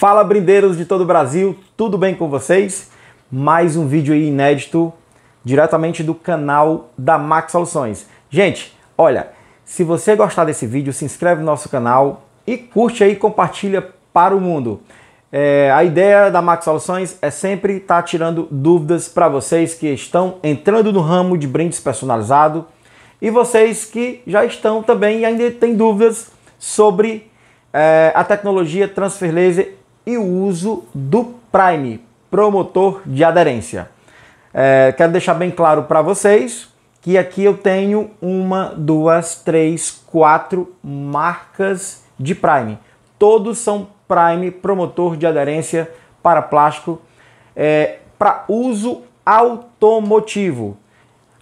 Fala brindeiros de todo o Brasil, tudo bem com vocês? Mais um vídeo aí inédito diretamente do canal da Max Soluções. Gente, olha, se você gostar desse vídeo, se inscreve no nosso canal e curte aí, compartilha para o mundo. É, a ideia da Max Soluções é sempre estar tá tirando dúvidas para vocês que estão entrando no ramo de brindes personalizado e vocês que já estão também e ainda têm dúvidas sobre é, a tecnologia Transfer Laser e o uso do Prime, promotor de aderência. É, quero deixar bem claro para vocês que aqui eu tenho uma, duas, três, quatro marcas de Prime. Todos são Prime, promotor de aderência para plástico, é, para uso automotivo.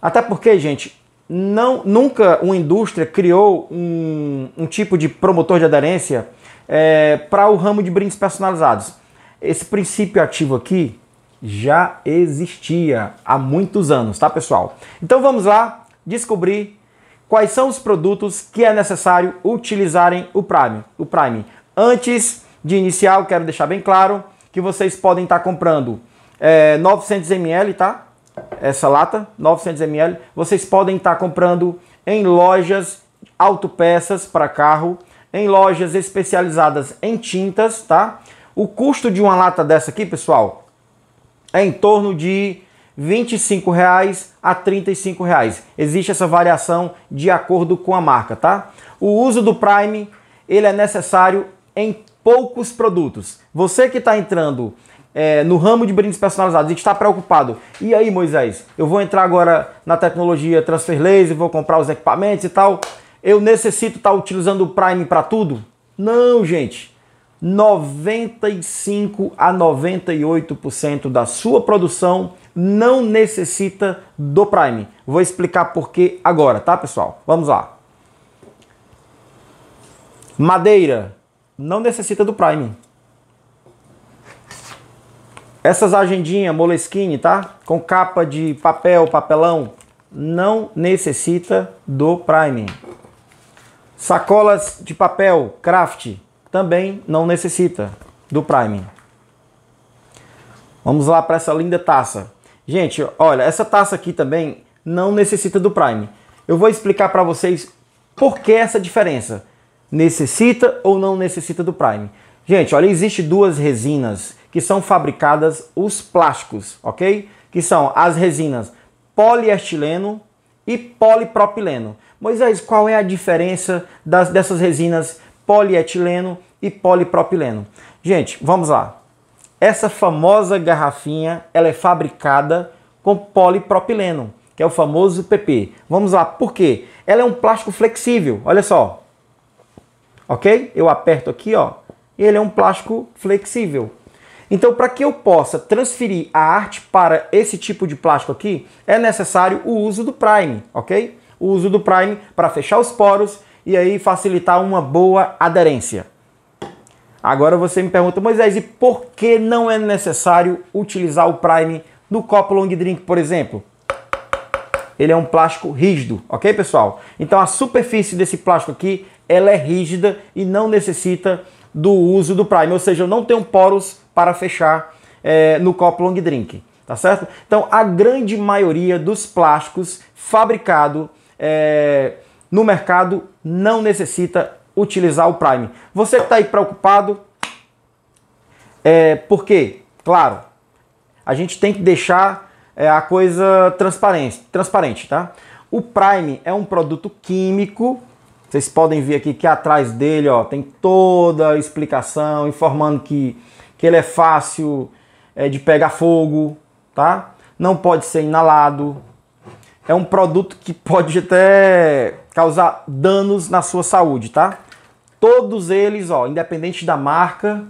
Até porque, gente, não, nunca uma indústria criou um, um tipo de promotor de aderência é, para o ramo de brindes personalizados. Esse princípio ativo aqui já existia há muitos anos, tá pessoal? Então vamos lá descobrir quais são os produtos que é necessário utilizarem o Prime. O Prime. Antes de iniciar, eu quero deixar bem claro que vocês podem estar comprando é, 900 ml, tá? Essa lata, 900 ml. Vocês podem estar comprando em lojas autopeças para carro em lojas especializadas em tintas, tá? O custo de uma lata dessa aqui, pessoal, é em torno de R$ 25 reais a R$ 35. Reais. Existe essa variação de acordo com a marca, tá? O uso do Prime, ele é necessário em poucos produtos. Você que está entrando é, no ramo de brindes personalizados e está preocupado, e aí Moisés, eu vou entrar agora na tecnologia Transfer Laser, vou comprar os equipamentos e tal eu necessito estar tá utilizando o Prime para tudo? Não, gente. 95 a 98% da sua produção não necessita do Prime. Vou explicar por que agora, tá, pessoal? Vamos lá. Madeira não necessita do Prime. Essas agendinhas Moleskine, tá? Com capa de papel, papelão, não necessita do Prime. Sacolas de papel craft também não necessita do prime. Vamos lá para essa linda taça. Gente, olha, essa taça aqui também não necessita do prime. Eu vou explicar para vocês por que essa diferença. Necessita ou não necessita do prime. Gente, olha, existe duas resinas que são fabricadas os plásticos, ok? Que são as resinas polietileno e polipropileno. Moisés, qual é a diferença das, dessas resinas polietileno e polipropileno? Gente, vamos lá. Essa famosa garrafinha, ela é fabricada com polipropileno, que é o famoso PP. Vamos lá, por quê? Ela é um plástico flexível, olha só. Ok? Eu aperto aqui, ó. E ele é um plástico flexível. Então, para que eu possa transferir a arte para esse tipo de plástico aqui, é necessário o uso do prime, ok? O uso do prime para fechar os poros e aí facilitar uma boa aderência. Agora você me pergunta, Moisés, e por que não é necessário utilizar o prime no copo long drink, por exemplo? Ele é um plástico rígido, ok, pessoal? Então a superfície desse plástico aqui, ela é rígida e não necessita do uso do Prime, ou seja, eu não tenho poros para fechar é, no copo long drink, tá certo? Então, a grande maioria dos plásticos fabricados é, no mercado não necessita utilizar o Prime. Você que está aí preocupado, é, por quê? Claro, a gente tem que deixar é, a coisa transparente, transparente, tá? O Prime é um produto químico vocês podem ver aqui que é atrás dele ó, tem toda a explicação, informando que, que ele é fácil é, de pegar fogo, tá? Não pode ser inalado. É um produto que pode até causar danos na sua saúde, tá? Todos eles, ó, independente da marca,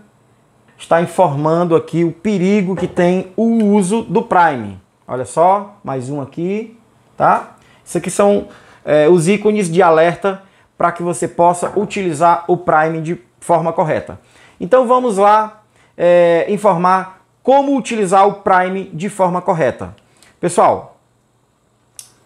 está informando aqui o perigo que tem o uso do Prime. Olha só, mais um aqui, tá? Isso aqui são é, os ícones de alerta para que você possa utilizar o Prime de forma correta. Então vamos lá é, informar como utilizar o Prime de forma correta. Pessoal,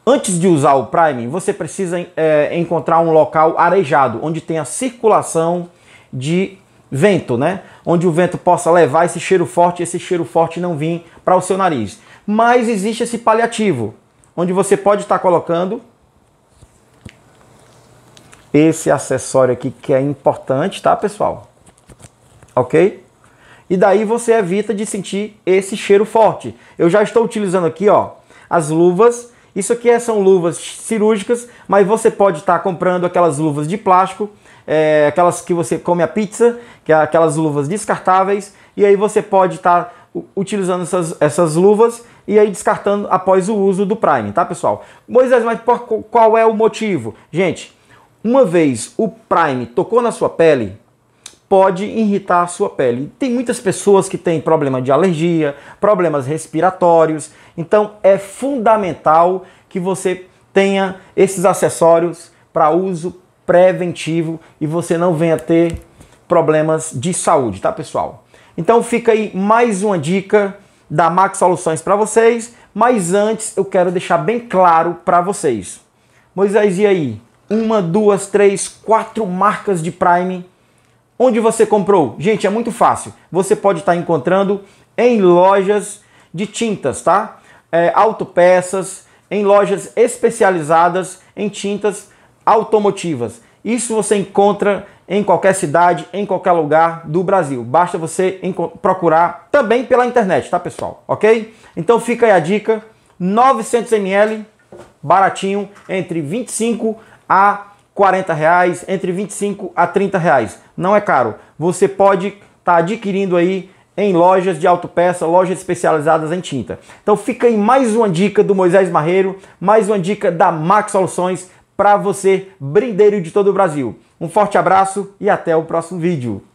antes de usar o Prime, você precisa é, encontrar um local arejado, onde tenha circulação de vento, né? Onde o vento possa levar esse cheiro forte, esse cheiro forte não vir para o seu nariz. Mas existe esse paliativo, onde você pode estar tá colocando esse acessório aqui que é importante, tá, pessoal? Ok? E daí você evita de sentir esse cheiro forte. Eu já estou utilizando aqui, ó, as luvas. Isso aqui é, são luvas cirúrgicas, mas você pode estar tá comprando aquelas luvas de plástico, é, aquelas que você come a pizza, que é aquelas luvas descartáveis. E aí você pode estar tá utilizando essas, essas luvas e aí descartando após o uso do Prime, tá, pessoal? Moisés, mas qual é o motivo? Gente, uma vez o Prime tocou na sua pele, pode irritar a sua pele. Tem muitas pessoas que têm problema de alergia, problemas respiratórios, então é fundamental que você tenha esses acessórios para uso preventivo e você não venha ter problemas de saúde, tá, pessoal? Então fica aí mais uma dica da Max Soluções para vocês, mas antes eu quero deixar bem claro para vocês. Moisés, e aí? uma, duas, três, quatro marcas de Prime. Onde você comprou? Gente, é muito fácil. Você pode estar encontrando em lojas de tintas, tá? É, autopeças, em lojas especializadas em tintas automotivas. Isso você encontra em qualquer cidade, em qualquer lugar do Brasil. Basta você procurar também pela internet, tá, pessoal? Ok? Então fica aí a dica: 900 ml, baratinho, entre 25 e a 40 reais, entre 25 a 30 reais. Não é caro. Você pode estar tá adquirindo aí em lojas de autopeça, lojas especializadas em tinta. Então fica aí mais uma dica do Moisés Marreiro, mais uma dica da Max Soluções para você, brindeiro de todo o Brasil. Um forte abraço e até o próximo vídeo.